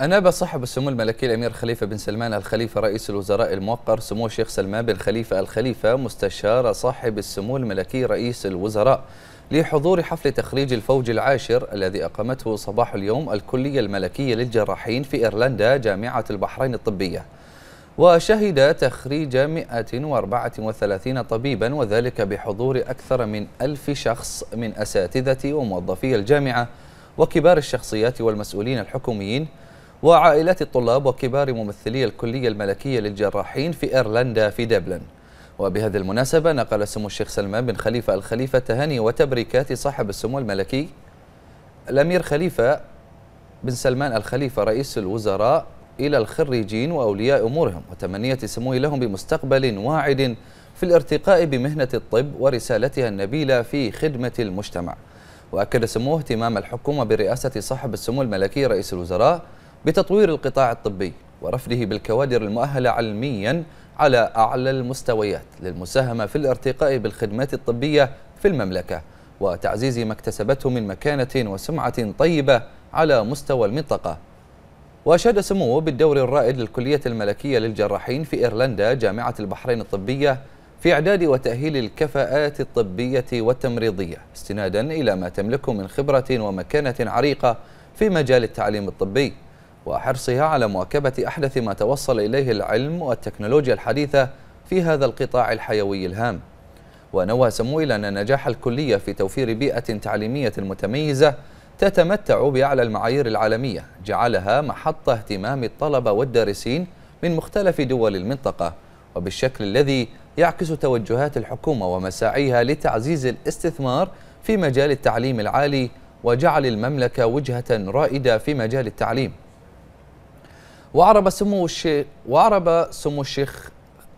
أناب صاحب السمو الملكي الأمير خليفة بن سلمان الخليفة رئيس الوزراء الموقر سمو الشيخ سلمان بن خليفة الخليفة مستشار صاحب السمو الملكي رئيس الوزراء لحضور حفل تخريج الفوج العاشر الذي أقامته صباح اليوم الكلية الملكية للجراحين في إيرلندا جامعة البحرين الطبية وشهد تخريج 134 طبيبا وذلك بحضور أكثر من ألف شخص من أساتذة وموظفي الجامعة وكبار الشخصيات والمسؤولين الحكوميين وعائلات الطلاب وكبار ممثلي الكلية الملكية للجراحين في إيرلندا في دبلن وبهذه المناسبة نقل سمو الشيخ سلمان بن خليفة الخليفة تهاني وتبريكات صاحب السمو الملكي الأمير خليفة بن سلمان الخليفة رئيس الوزراء إلى الخريجين وأولياء أمورهم وتمنية سموه لهم بمستقبل واعد في الارتقاء بمهنة الطب ورسالتها النبيلة في خدمة المجتمع وأكد سموه اهتمام الحكومة برئاسة صاحب السمو الملكي رئيس الوزراء بتطوير القطاع الطبي ورفده بالكوادر المؤهلة علميا على أعلى المستويات للمساهمة في الارتقاء بالخدمات الطبية في المملكة وتعزيز ما اكتسبته من مكانة وسمعة طيبة على مستوى المنطقة وأشاد سموه بالدور الرائد للكلية الملكية للجراحين في إيرلندا جامعة البحرين الطبية في إعداد وتأهيل الكفاءات الطبية والتمريضية استنادا إلى ما تملكه من خبرة ومكانة عريقة في مجال التعليم الطبي وحرصها على مواكبة أحدث ما توصل إليه العلم والتكنولوجيا الحديثة في هذا القطاع الحيوي الهام ونوى سمويل أن نجاح الكلية في توفير بيئة تعليمية متميزة تتمتع بأعلى المعايير العالمية جعلها محط اهتمام الطلبة والدارسين من مختلف دول المنطقة وبالشكل الذي يعكس توجهات الحكومة ومساعيها لتعزيز الاستثمار في مجال التعليم العالي وجعل المملكة وجهة رائدة في مجال التعليم وأعرب سمو الشيخ وأعرب سمو الشيخ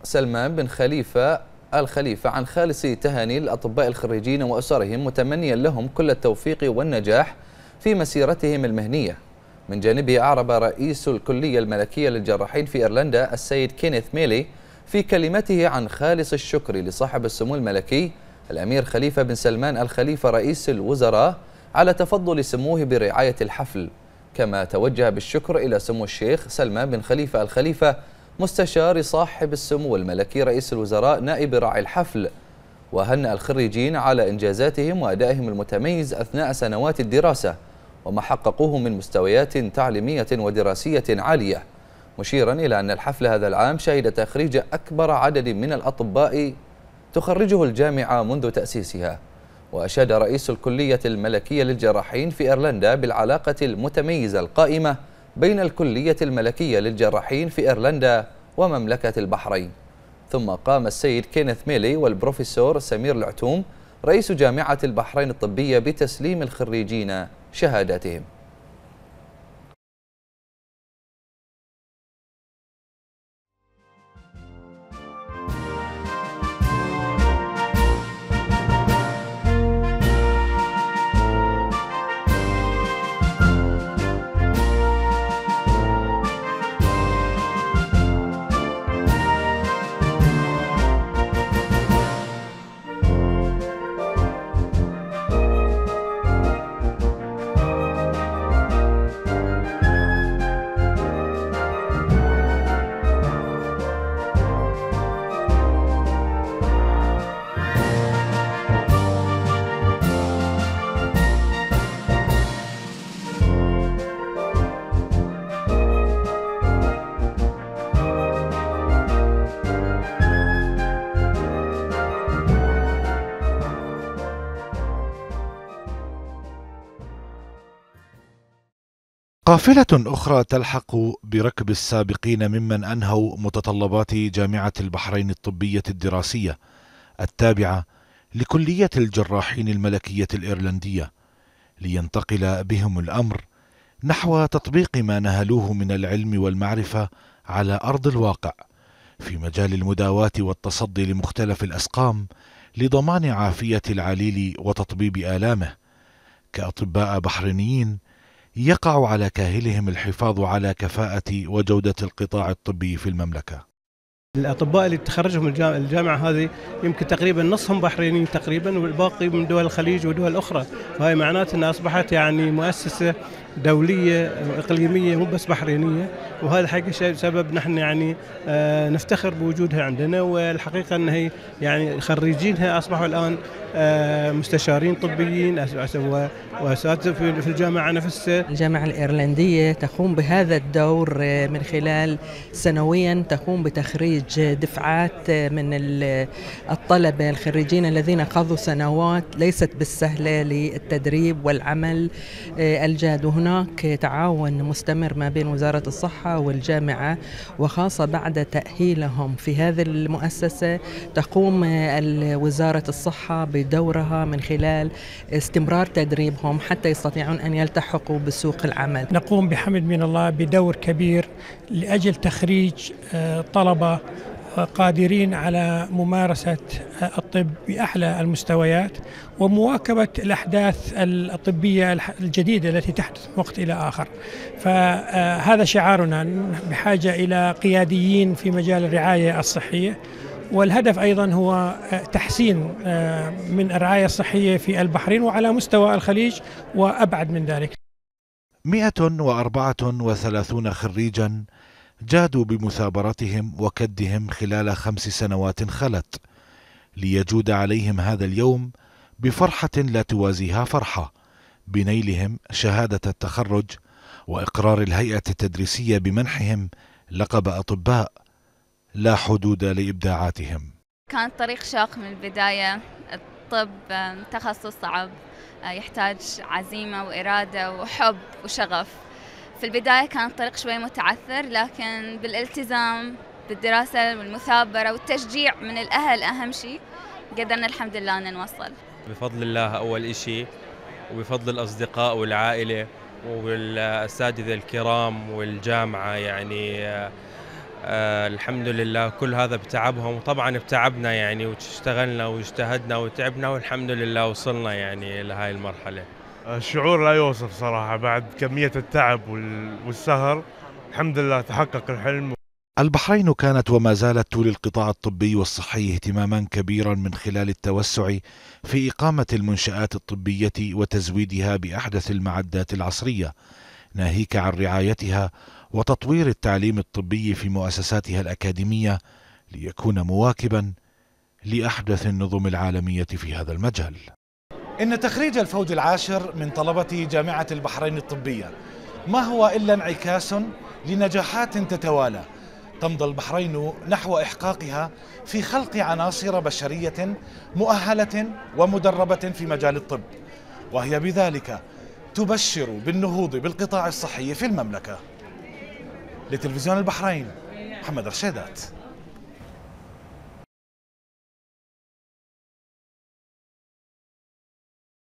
سلمان بن خليفة الخليفة عن خالص تهاني الأطباء الخريجين وأسرهم متمنيا لهم كل التوفيق والنجاح في مسيرتهم المهنية من جانبه أعرب رئيس الكلية الملكية للجراحين في إيرلندا السيد كينيث ميلي في كلمته عن خالص الشكر لصاحب السمو الملكي الأمير خليفة بن سلمان الخليفة رئيس الوزراء على تفضل سموه برعاية الحفل كما توجه بالشكر إلى سمو الشيخ سلمان بن خليفة الخليفة مستشار صاحب السمو الملكي رئيس الوزراء نائب راعي الحفل وهنأ الخريجين على إنجازاتهم وأدائهم المتميز أثناء سنوات الدراسة وما حققوه من مستويات تعليمية ودراسية عالية مشيرا إلى أن الحفل هذا العام شهد تخريج أكبر عدد من الأطباء تخرجه الجامعة منذ تأسيسها وأشاد رئيس الكلية الملكية للجراحين في إيرلندا بالعلاقة المتميزة القائمة بين الكلية الملكية للجراحين في إيرلندا ومملكة البحرين ثم قام السيد كينيث ميلي والبروفيسور سمير العتوم رئيس جامعة البحرين الطبية بتسليم الخريجين شهاداتهم قافلة أخرى تلحق بركب السابقين ممن أنهوا متطلبات جامعة البحرين الطبية الدراسية التابعة لكلية الجراحين الملكية الإيرلندية لينتقل بهم الأمر نحو تطبيق ما نهلوه من العلم والمعرفة على أرض الواقع في مجال المداواة والتصدي لمختلف الأسقام لضمان عافية العليل وتطبيب آلامه كأطباء بحرينيين يقع على كاهلهم الحفاظ على كفاءة وجودة القطاع الطبي في المملكة الأطباء اللي تخرجهم الجامعة الجامعة هذه يمكن تقريبا نصهم بحرينيين تقريبا والباقي من دول الخليج ودول أخرى فهي معناته أنها أصبحت يعني مؤسسة دوليه واقليميه مو بس بحرينيه وهذا حقيقه سبب نحن يعني آه، نفتخر بوجودها عندنا والحقيقه ان هي يعني خريجينها اصبحوا الان آه، مستشارين طبيين واساتذه في الجامعه نفسها. الجامعه الايرلنديه تقوم بهذا الدور آه، من خلال سنويا تقوم بتخريج دفعات من الطلبه الخريجين الذين قضوا سنوات ليست بالسهله للتدريب والعمل الجاد وهنا هناك تعاون مستمر ما بين وزارة الصحة والجامعة وخاصة بعد تأهيلهم في هذه المؤسسة تقوم وزارة الصحة بدورها من خلال استمرار تدريبهم حتى يستطيعون أن يلتحقوا بسوق العمل نقوم بحمد من الله بدور كبير لأجل تخريج آه، طلبة قادرين على ممارسة الطب بأحلى المستويات ومواكبة الأحداث الطبية الجديدة التي تحدث من وقت إلى آخر فهذا شعارنا بحاجة إلى قياديين في مجال الرعاية الصحية والهدف ايضا هو تحسين آه، من الرعايه الصحيه في البحرين وعلى مستوى الخليج وابعد من ذلك 134 خريجا جادوا بمثابرتهم وكدهم خلال خمس سنوات خلت ليجود عليهم هذا اليوم بفرحة لا توازيها فرحة بنيلهم شهادة التخرج وإقرار الهيئة التدريسية بمنحهم لقب أطباء لا حدود لإبداعاتهم كان طريق شاق من البداية الطب تخصص صعب آه، يحتاج عزيمة وإرادة وحب وشغف في البداية كان الطريق شوي متعثر لكن بالالتزام بالدراسة والمثابرة والتشجيع من الأهل أهم شيء قدرنا الحمد لله أن نوصل بفضل الله أول إشي وبفضل الأصدقاء والعائلة والأساتذة الكرام والجامعة يعني آه،, آه الحمد لله كل هذا بتعبهم وطبعا بتعبنا يعني واشتغلنا واجتهدنا وتعبنا والحمد لله وصلنا يعني لهاي المرحله الشعور لا يوصف صراحة بعد كمية التعب والسهر الحمد لله تحقق الحلم البحرين كانت وما زالت تولي القطاع الطبي والصحي اهتماما كبيرا من خلال التوسع في إقامة المنشآت الطبية وتزويدها بأحدث المعدات العصرية ناهيك عن رعايتها وتطوير التعليم الطبي في مؤسساتها الأكاديمية ليكون مواكبا لأحدث النظم العالمية في هذا المجال إن تخريج الفوج العاشر من طلبة جامعة البحرين الطبية ما هو إلا انعكاس لنجاحات تتوالى تمضى البحرين نحو إحقاقها في خلق عناصر بشرية مؤهلة ومدربة في مجال الطب وهي بذلك تبشر بالنهوض بالقطاع الصحي في المملكة لتلفزيون البحرين محمد رشيدات